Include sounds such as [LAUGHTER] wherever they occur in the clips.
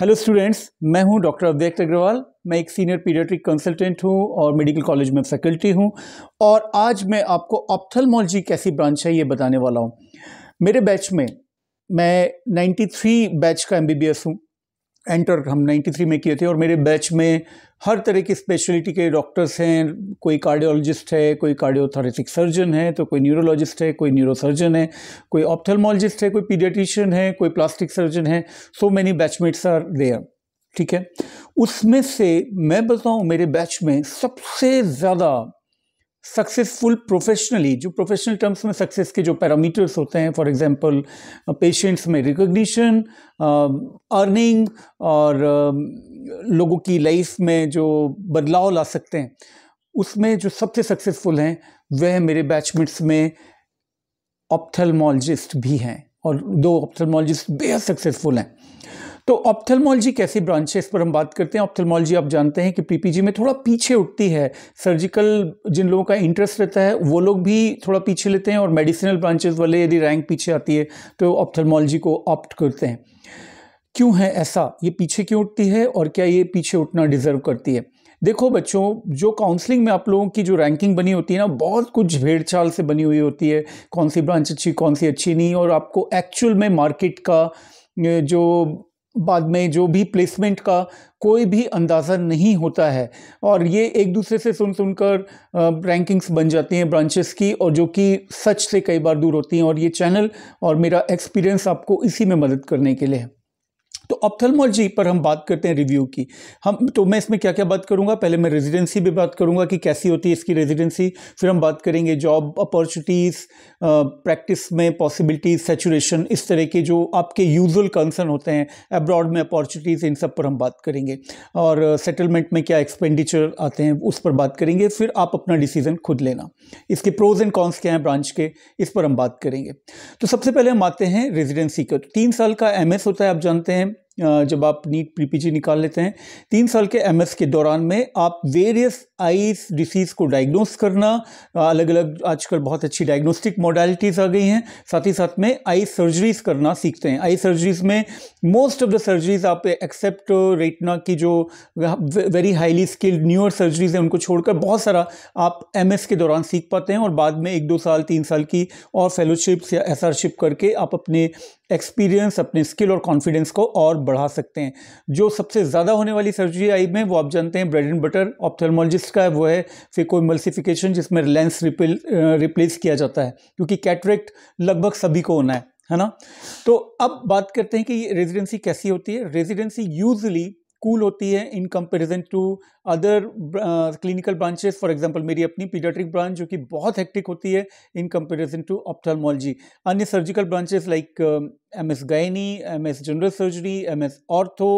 hello students मैं हूं doctor Awadhesh Agarwal मैं एक सीनियर पीडियाट्रिक कंसल्टेंट हूं और मेडिकल कॉलेज में फैकल्टी हूं और आज मैं आपको ऑप्थलमोलॉजी कैसी ब्रांच है ये बताने वाला हूं मेरे बैच में मैं 93 बैच का एमबीबीएस हूं एंटर हम 93 में किए थे और मेरे बैच में हर तरह की स्पेशलिटी के डॉक्टर्स हैं कोई कार्डियोलॉजिस्ट है कोई कार्डियोथोरेटिक सर्जन है तो कोई न्यूरोलॉजिस्ट है कोई न्यूरोसर्जन है कोई ऑप्थेलमोलॉजिस्ट है कोई पीडियाटिशियन है कोई प्लास्टिक सर्जन है so many batchmates are there ठीक है उसमें से मैं बताऊँ मेरे बैच में सबसे ज़्यादा सक्सेसफुल प्रोफेशनली जो प्रोफेशनल टर्म्स में सक्सेस के जो पैरामीटर्स होते हैं फॉर एग्जांपल पेशेंट्स में रिकग्निशन अर्निंग um, और uh, लोगों की लाइफ में जो बदलाव ला सकते हैं उसमें जो सबसे सक्सेसफुल हैं वह मेरे बैचमेट्स में ऑप्थलमोलॉजिस्ट भी हैं और दो ऑप्थलमोलॉजिस्ट बेहद सक्सेसफुल हैं तो ऑप्थेलमोलॉजी कैसी ब्रांच है इस पर हम बात करते हैं ऑप्थेलमोलॉजी आप जानते हैं कि पीपीजी में थोड़ा पीछे उठती है सर्जिकल जिन लोगों का इंटरेस्ट रहता है वो लोग भी थोड़ा पीछे लेते हैं और मेडिसिनल ब्रांचेज वाले यदि रैंक पीछे आती है तो ऑप्थेलमोलॉजी को ऑप्ट करते हैं क्यों है ऐसा ये पीछे क्यों उठती है और क्या ये पीछे उठना डिज़र्व करती है देखो बच्चों जो काउंसलिंग में आप लोगों की जो रैंकिंग बनी होती है ना बहुत कुछ भेड़चाल से बनी हुई होती है कौन सी ब्रांच अच्छी कौन सी अच्छी नहीं और आपको एक्चुअल में मार्केट का जो बाद में जो भी प्लेसमेंट का कोई भी अंदाज़ा नहीं होता है और ये एक दूसरे से सुन सुनकर रैंकिंग्स बन जाती हैं ब्रांचेस की और जो कि सच से कई बार दूर होती हैं और ये चैनल और मेरा एक्सपीरियंस आपको इसी में मदद करने के लिए है तो ऑप्थलमोलॉजी पर हम बात करते हैं रिव्यू की हम तो मैं इसमें क्या क्या बात करूँगा पहले मैं रेजिडेंसी भी बात करूँगा कि कैसी होती है इसकी रेजिडेंसी फिर हम बात करेंगे जॉब अपॉर्चुनिटीज़ प्रैक्टिस में पॉसिबिलिटीज़ सेचुरेशन इस तरह के जो आपके यूजुअल कंसर्न होते हैं अब्रॉड में अपॉर्चुनिटीज़ इन सब पर हम बात करेंगे और सेटलमेंट में क्या एक्सपेंडिचर आते हैं उस पर बात करेंगे फिर आप अपना डिसीज़न खुद लेना इसके प्रोज एंड कॉन्स क्या हैं ब्रांच के इस पर हम बात करेंगे तो सबसे पहले हम आते हैं रेजिडेंसी का तो तीन साल का एम होता है आप जानते हैं जब आप नीट पीपीजी निकाल लेते हैं तीन साल के एमएस के दौरान में आप वेरियस आईज डिसीज़ को डायग्नोस करना अलग अलग आजकल बहुत अच्छी डायग्नोस्टिक मॉडलिटीज़ आ गई हैं साथ ही साथ में आई सर्जरीज करना सीखते हैं आई सर्जरीज में मोस्ट ऑफ द सर्जरीज आप एक्सेप्ट रेटना की जो very highly skilled newer surgeries हैं उनको छोड़कर बहुत सारा आप एम के दौरान सीख पाते हैं और बाद में एक दो साल तीन साल की और फेलोशिप्स या एसआरशिप करके आप अपने एक्सपीरियंस अपने स्किल और कॉन्फिडेंस को और बढ़ा सकते हैं जो सबसे ज़्यादा होने वाली सर्जरी आई में वो आप जानते हैं ब्रेड एंड बटर ऑप्थेलमोलॉजिस्ट का वो है फिर कोई जिसमें लेंस रिप्ल रिप्लेस किया जाता है क्योंकि कैटरेक्ट लगभग सभी को होना है है ना तो अब बात करते हैं कि रेजिडेंसी कैसी होती है रेजिडेंसी यूजली कूल होती है in comparison to other clinical branches for example मेरी अपनी पीडियाट्रिक ब्रांच जो कि बहुत हेक्टिक होती है इन कंपेरिजन टू ऑप्थल्मोलॉजी अन्य surgical branches like M S gynae M S general surgery M S ortho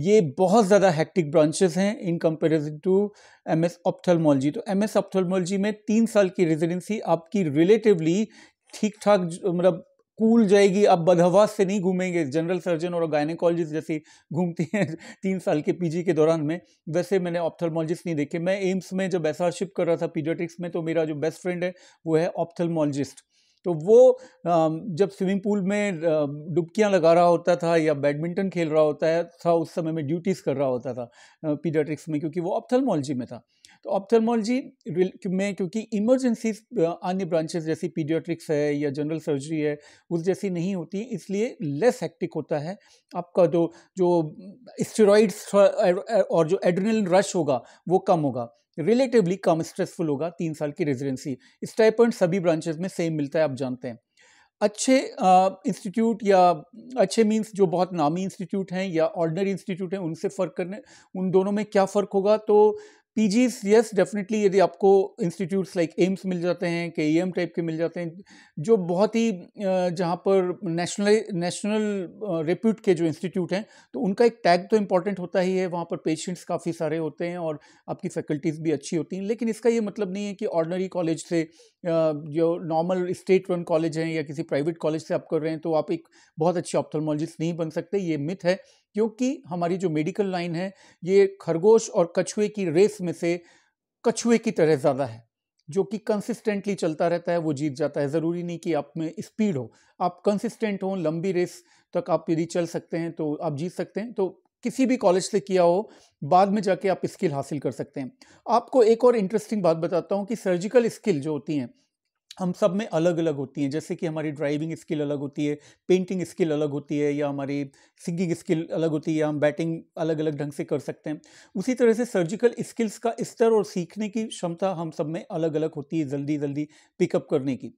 ये बहुत ज़्यादा हेक्टिक ब्रांचेस हैं in comparison to M S ophthalmology तो एम एस ऑप्थलमोलॉजी में तीन साल की रेजिडेंसी आपकी रिलेटिवली ठीक ठाक मतलब स्कूल जाएगी अब बदहवास से नहीं घूमेंगे जनरल सर्जन और गायनेकोलॉजिस्ट जैसी घूमती हैं [LAUGHS] तीन साल के पीजी के दौरान में वैसे मैंने ऑप्थलमोलॉजिस्ट नहीं देखे मैं एम्स में जब ऐसा कर रहा था पीडियाट्रिक्स में तो मेरा जो बेस्ट फ्रेंड है वो है ऑप्थलमोलॉजिस्ट तो वो जब स्विमिंग पूल में डुबकियां लगा रहा होता था या बैडमिंटन खेल रहा होता है था उस समय में ड्यूटीज़ कर रहा होता था पीडियाट्रिक्स में क्योंकि वो ऑप्थलमोलॉजी में था तो ऑप्थेलमोलॉजी में क्योंकि इमरजेंसी अन्य ब्रांचेस जैसी पीडियाट्रिक्स है या जनरल सर्जरी है उस जैसी नहीं होती इसलिए लेस एक्टिक होता है आपका जो जो स्टेरॉइड्स और जो एड्रिनल रश होगा वो कम होगा रिलेटिवली कम स्ट्रेसफुल होगा तीन साल की रेजिडेंसी स्टाइपेंट सभी ब्रांचेस में सेम मिलता है आप जानते हैं अच्छे इंस्टीट्यूट या अच्छे मीन्स जो बहुत नामी इंस्टीट्यूट हैं या ऑर्डनरी इंस्टीट्यूट हैं उनसे फ़र्क करने उन दोनों में क्या फ़र्क होगा तो पी यस डेफिनेटली यदि आपको इंस्टीट्यूट्स लाइक एम्स मिल जाते हैं के ई एम टाइप के मिल जाते हैं जो बहुत ही जहाँ पर नेशनल नेशनल रेप्यूट के जो इंस्टीट्यूट हैं तो उनका एक टैग तो इम्पॉर्टेंट होता ही है वहाँ पर पेशेंट्स काफ़ी सारे होते हैं और आपकी फैकल्टीज़ भी अच्छी होती हैं लेकिन इसका ये मतलब नहीं है कि ऑर्डनरी कॉलेज से जो नॉर्मल स्टेट रन कॉलेज हैं या किसी प्राइवेट कॉलेज से आप कर रहे हैं तो आप एक बहुत अच्छे ऑप्थोलॉजिस्ट नहीं बन सकते ये मिथ है क्योंकि हमारी जो मेडिकल लाइन है ये खरगोश और कछुए की रेस में से कछुए की तरह ज़्यादा है जो कि कंसिस्टेंटली चलता रहता है वो जीत जाता है ज़रूरी नहीं कि आप में स्पीड हो आप कंसिस्टेंट हो लंबी रेस तक आप यदि चल सकते हैं तो आप जीत सकते हैं तो किसी भी कॉलेज से किया हो बाद में जाके आप स्किल हासिल कर सकते हैं आपको एक और इंटरेस्टिंग बात बताता हूँ कि सर्जिकल स्किल जो होती हैं हम सब में अलग अलग होती हैं जैसे कि हमारी ड्राइविंग स्किल अलग होती है पेंटिंग स्किल अलग होती है या हमारी सिंगिंग स्किल अलग होती है या हम बैटिंग अलग अलग ढंग से कर सकते हैं उसी तरह से सर्जिकल स्किल्स का स्तर और सीखने की क्षमता हम सब में अलग अलग होती है जल्दी जल्दी पिकअप करने की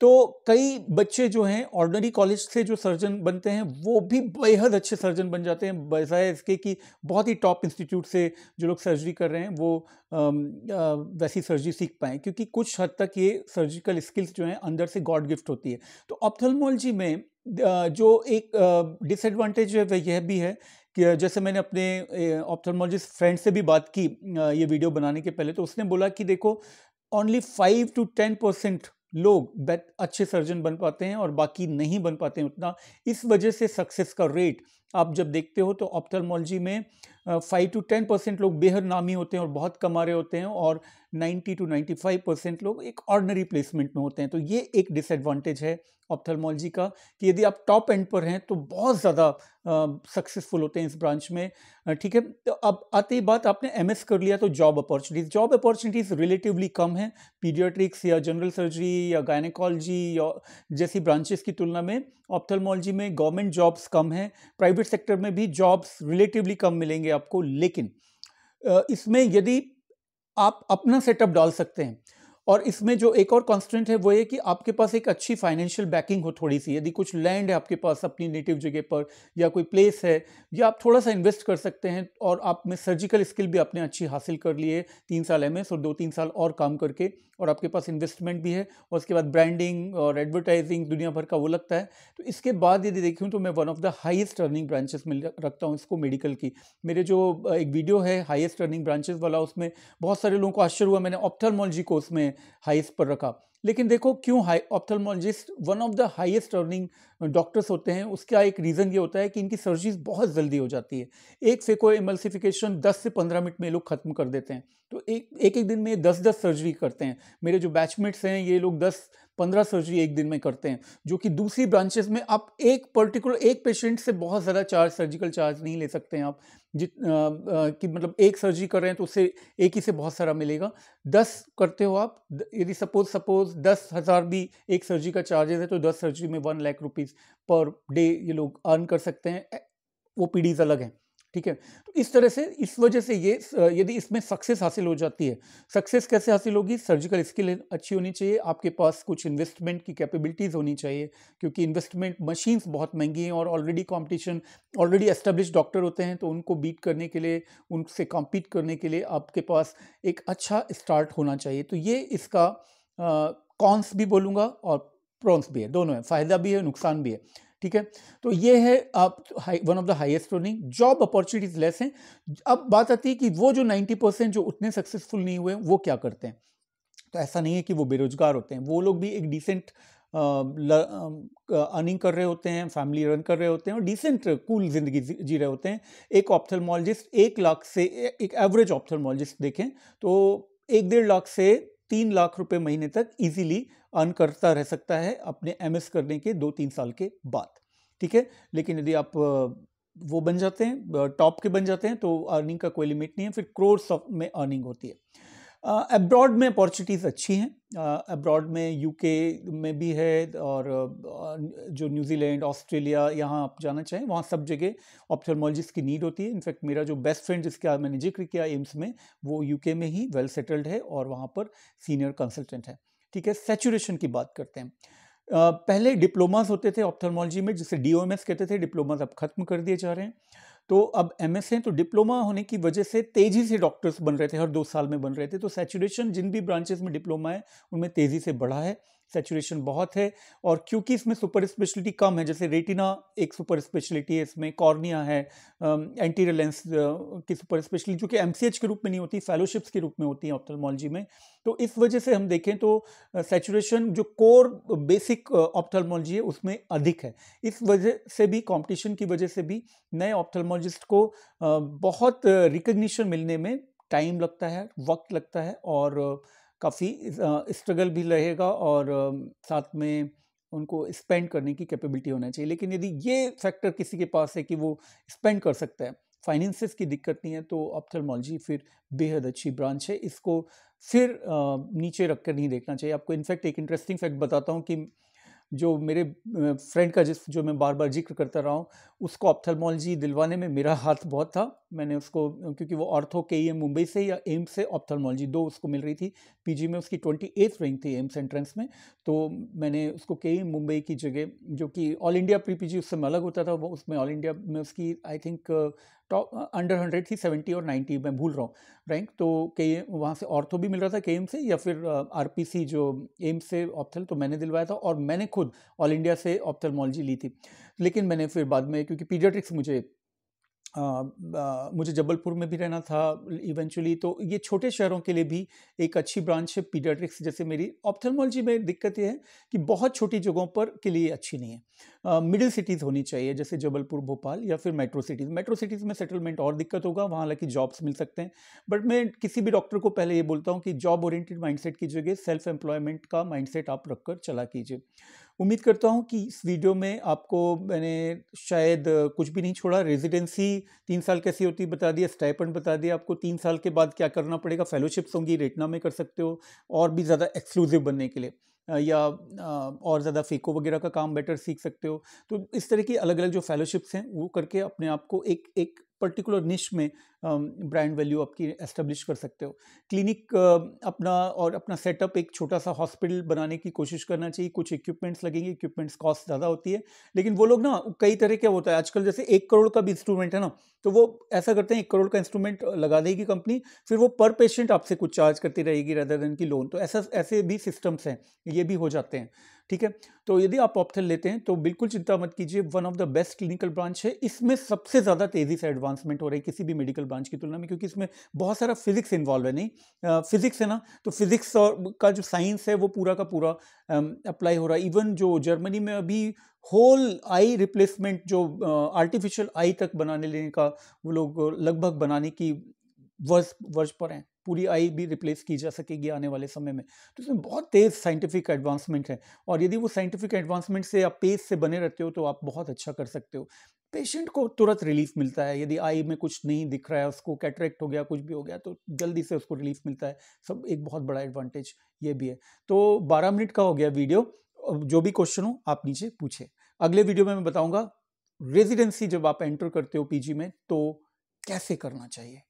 तो कई बच्चे जो हैं ऑर्डनरी कॉलेज से जो सर्जन बनते हैं वो भी बेहद अच्छे सर्जन बन जाते हैं बजाय इसके कि बहुत ही टॉप इंस्टीट्यूट से जो लोग सर्जरी कर रहे हैं वो वैसी सर्जरी सीख पाएँ क्योंकि कुछ हद तक ये सर्जिकल स्किल्स जो हैं अंदर से गॉड गिफ्ट होती है तो ऑप्थलमोलॉजी में जो एक डिसएडवांटेज है वह यह भी है कि जैसे मैंने अपने ऑप्थलमोलॉजिस्ट फ्रेंड से भी बात की ये वीडियो बनाने के पहले तो उसने बोला कि देखो only five to ten percent लोग अच्छे सर्जन बन पाते हैं और बाकी नहीं बन पाते हैं उतना इस वजह से सक्सेस का रेट आप जब देखते हो तो ऑप्थलमोलॉजी में फाइव टू टेन परसेंट लोग बेहद नामी होते हैं और बहुत कमा रहे होते हैं और ninety two ninety five percent लोग एक ऑर्डनरी प्लेसमेंट में होते हैं तो ये एक डिसएडवांटेज है ऑप्थलमोलॉजी का कि यदि आप टॉप एंड पर हैं तो बहुत ज़्यादा सक्सेसफुल होते हैं इस ब्रांच में ठीक है तो अब आते ही बात आपने एम कर लिया तो job opportunities job opportunities relatively कम है पीडियाट्रिक्स या जनरल सर्जरी या गायनेकोलॉजी या जैसी ब्रांचेस की तुलना में ऑप्थलमोलॉजी में गवर्नमेंट जॉब्स कम हैं प्राइवेट सेक्टर में भी जॉब्स रिलेटिवली कम मिलेंगे आपको लेकिन इसमें यदि आप अपना सेटअप डाल सकते हैं और इसमें जो एक और कॉन्स्टेंट है वो ये कि आपके पास एक अच्छी फाइनेंशियल बैकिंग हो थोड़ी सी यदि कुछ लैंड है आपके पास अपनी नेटिव जगह पर या कोई प्लेस है या आप थोड़ा सा इन्वेस्ट कर सकते हैं और आप में सर्जिकल स्किल भी आपने अच्छी हासिल कर लिए है तीन साल एम एस और दो तीन साल और काम करके और आपके पास इन्वेस्टमेंट भी है और उसके बाद ब्रांडिंग और एडवर्टाइजिंग दुनिया भर का वो लगता है तो इसके बाद यदि देखूँ तो मैं one of the highest earning branches में रखता हूँ इसको मेडिकल की मेरे जो एक वीडियो है हाइस्ट अर्निंग ब्रांचेस वाला उसमें बहुत सारे लोगों को आश्चर्य हुआ मैंने ऑप्थर्मोलॉजी कोर्स में हाईएस्ट पर रखा लेकिन देखो क्यों high ophthalmologist one of the highest earning doctors होते हैं उसका एक रीज़न ये होता है कि इनकी सर्जरीज बहुत जल्दी हो जाती है एक फेको एमल्सिफिकेशन 10 से 15 मिनट में लोग ख़त्म कर देते हैं तो एक एक एक दिन में ये दस दस सर्जरी करते हैं मेरे जो बैचमेट्स हैं ये लोग दस पंद्रह सर्जरी एक दिन में करते हैं जो कि दूसरी ब्रांचेस में आप एक पर्टिकुलर एक पेशेंट से बहुत ज़्यादा चार्ज सर्जिकल चार्ज नहीं ले सकते हैं आप जित कि मतलब एक सर्जरी कर रहे हैं तो उससे एक ही से बहुत सारा मिलेगा दस करते हो आप यदि सपोज सपोज दस हज़ार भी एक सर्जरी का चार्जेस है तो दस सर्जरी में one lakh rupees per day ये लोग अर्न कर सकते हैं वो पीडीज़ अलग हैं ठीक है तो इस तरह से इस वजह से ये यदि इसमें सक्सेस हासिल हो जाती है सक्सेस कैसे हासिल होगी सर्जिकल स्किल अच्छी होनी चाहिए आपके पास कुछ इन्वेस्टमेंट की कैपेबिलिटीज़ होनी चाहिए क्योंकि इन्वेस्टमेंट मशीन्स बहुत महंगी हैं और already competition already establish doctor होते हैं तो उनको बीट करने के लिए उनसे कॉम्पीट करने के लिए आपके पास एक अच्छा स्टार्ट होना चाहिए तो ये इसका कॉन्स भी बोलूँगा और प्रॉन्स भी है दोनों है फ़ायदा भी है नुकसान भी है ठीक है तो ये है आप one of the highest earning job opportunities less हैं अब बात आती है कि वो जो 90 परसेंट जो उतने सक्सेसफुल नहीं हुए वो क्या करते हैं तो ऐसा नहीं है कि वो बेरोजगार होते हैं वो लोग भी एक डिसेंट अर्निंग कर रहे होते हैं फैमिली रन कर रहे होते हैं और डिसेंट कूल जिंदगी जी रहे होते हैं एक ऑप्थलमोलॉजिस्ट एक लाख से एक एवरेज ऑप्थलमोलॉजिस्ट देखें तो एक डेढ़ लाख से तीन लाख रुपए महीने तक इजीली अर्न करता रह सकता है अपने एम करने के दो तीन साल के बाद ठीक है लेकिन यदि आप वो बन जाते हैं टॉप के बन जाते हैं तो अर्निंग का कोई लिमिट नहीं है फिर क्रोर्स में अर्निंग होती है अब्रॉड में अपॉर्चुनिटीज़ अच्छी हैं अब्रॉड में यूके में भी है और जो न्यूजीलैंड ऑस्ट्रेलिया यहाँ आप जाना चाहें वहाँ सब जगह ऑप्थोलॉजिस्ट की नीड होती है इनफैक्ट मेरा जो बेस्ट फ्रेंड जिसके आज मैंने जिक्र किया एम्स में वो यूके में ही वेल सेटल्ड है और वहाँ पर सीनियर कंसल्टेंट है ठीक है सेचुरेशन की बात करते हैं पहले डिप्लोमास होते थे ऑप्थोलमोलॉजी में जिसे डी कहते थे डिप्लोमास अब खत्म कर दिए जा रहे हैं तो अब एम एस हैं तो डिप्लोमा होने की वजह से तेज़ी से डॉक्टर्स बन रहे थे हर दो साल में बन रहे थे तो सेचुरेशन जिन भी ब्रांचेस में डिप्लोमा है उनमें तेज़ी से बढ़ा है सेचुरेशन बहुत है और क्योंकि इसमें सुपर स्पेशलिटी कम है जैसे रेटिना एक सुपर स्पेशलिटी है इसमें कॉर्निया है एंटीरियर लेंस की सुपर स्पेशलिटी जो कि एम के रूप में नहीं होती फेलोशिप्स के रूप में होती है ऑप्थलमोलॉजी में तो इस वजह से हम देखें तो सेचुरेशन जो कोर बेसिक ऑप्थलमोलॉजी है उसमें अधिक है इस वजह से भी कॉम्पिटिशन की वजह से भी नए ऑप्थलमोलॉजिस्ट को बहुत रिकग्निशन मिलने में टाइम लगता है वक्त लगता है और काफ़ी स्ट्रगल भी रहेगा और साथ में उनको स्पेंड करने की कैपेबिलिटी होना चाहिए लेकिन यदि ये फैक्टर किसी के पास है कि वो स्पेंड कर सकता है फाइनेंसिस की दिक्कत नहीं है तो ऑप्थलमोलॉजी फिर बेहद अच्छी ब्रांच है इसको फिर नीचे रख कर नहीं देखना चाहिए आपको इनफैक्ट एक इंटरेस्टिंग फैक्ट बताता हूँ कि जो मेरे फ्रेंड का जिस जो मैं बार बार जिक्र करता रहा हूँ उसको ऑप्थलमोलॉजी दिलवाने में मेरा हाथ बहुत था मैंने उसको क्योंकि वो ऑर्थो के ई मुंबई से या एम्स से ऑप्थलमोलॉजी दो उसको मिल रही थी पीजी में उसकी ट्वेंटी एथ रैंक थी एम्स एंट्रेंस में तो मैंने उसको के ई e मुंबई की जगह जो कि ऑल इंडिया प्री पी उससे अलग होता था वो उसमें ऑल इंडिया में उसकी I think top under hundred थी सेवेंटी और नाइन्टी मैं भूल रहा हूँ रैंक तो के वहाँ से ऑर्थो तो भी मिल रहा था के एम से या फिर आर पी सी जो एम्स से ऑप्थल तो मैंने दिलवाया था और मैंने खुद ऑल इंडिया से ऑप्थलमोलॉजी ली थी लेकिन मैंने फिर बाद में क्योंकि पीडियाट्रिक्स मुझे आ, आ, मुझे जबलपुर में भी रहना था इवेंचुअली तो ये छोटे शहरों के लिए भी एक अच्छी ब्रांच है पीडियाट्रिक्स जैसे मेरी ऑप्थेलमोलॉजी में दिक्कत ये है कि बहुत छोटी जगहों पर के लिए अच्छी नहीं है मिडिल सिटीज़ होनी चाहिए जैसे जबलपुर भोपाल या फिर मेट्रो सिटीज़ मेट्रो सिटीज़ में सेटलमेंट और दिक्कत होगा वहाँ हालांकि जॉब्स मिल सकते हैं बट मैं किसी भी डॉक्टर को पहले ये बोलता हूँ कि जॉब ओरिएंटेड माइंडसेट की जगह सेल्फ एम्प्लॉयमेंट का माइंडसेट आप रखकर चला कीजिए उम्मीद करता हूँ कि इस वीडियो में आपको मैंने शायद कुछ भी नहीं छोड़ा रेजिडेंसी तीन साल कैसी होती है बता दिया स्टाइपेंड बता दिया आपको तीन साल के बाद क्या करना पड़ेगा फेलोशिप्स होंगी रेटना में कर सकते हो और भी ज़्यादा एक्सक्लूसिव बनने के लिए या और ज़्यादा फेको वगैरह का काम बेटर सीख सकते हो तो इस तरह की अलग अलग जो फेलोशिप्स हैं वो करके अपने आप को एक एक पर्टिकुलर निश में ब्रांड um, वैल्यू आपकी एस्टेब्लिश कर सकते हो क्लिनिक uh, अपना और अपना सेटअप एक छोटा सा हॉस्पिटल बनाने की कोशिश करना चाहिए कुछ इक्विपमेंट्स लगेंगे इक्विपमेंट्स कॉस्ट ज़्यादा होती है लेकिन वो लोग ना कई तरह के होता है आजकल जैसे एक करोड़ का भी इंस्ट्रूमेंट है ना तो वो ऐसा करते हैं एक करोड़ का इंस्ट्रूमेंट लगा देगी कंपनी फिर वो पर पेशेंट आपसे कुछ चार्ज करती रहेगी रदर देन की लोन तो ऐसा ऐसे भी सिस्टम्स हैं ये भी हो जाते हैं ठीक है तो यदि आप ऑप्थल लेते हैं तो बिल्कुल चिंता मत कीजिए one of the best clinical branch है इसमें सबसे ज़्यादा तेज़ी से एडवांसमेंट हो रही है किसी भी मेडिकल ब्रांच की तुलना में क्योंकि इसमें बहुत सारा फिजिक्स इन्वॉल्व है नहीं फिजिक्स है ना तो फिजिक्स और का जो साइंस है वो पूरा का पूरा अप्लाई हो रहा है इवन जो जर्मनी में अभी होल आई रिप्लेसमेंट जो आर्टिफिशियल आई तक बनाने लेने का वो लोग लगभग बनाने की वर्ष वर्ष पर हैं पूरी आई भी रिप्लेस की जा सकेगी आने वाले समय में तो इसमें बहुत तेज़ साइंटिफिक एडवांसमेंट है और यदि वो साइंटिफिक एडवांसमेंट से आप पेस से बने रहते हो तो आप बहुत अच्छा कर सकते हो पेशेंट को तुरंत रिलीफ मिलता है यदि आई में कुछ नहीं दिख रहा है उसको कैटरेक्ट हो गया कुछ भी हो गया तो जल्दी से उसको रिलीफ मिलता है सब एक बहुत बड़ा एडवांटेज ये भी है तो 12 मिनट का हो गया वीडियो जो भी क्वेश्चन हो आप नीचे पूछें अगले वीडियो में मैं बताऊंगा रेजिडेंसी जब आप एंटर करते हो पीजी में तो कैसे करना चाहिए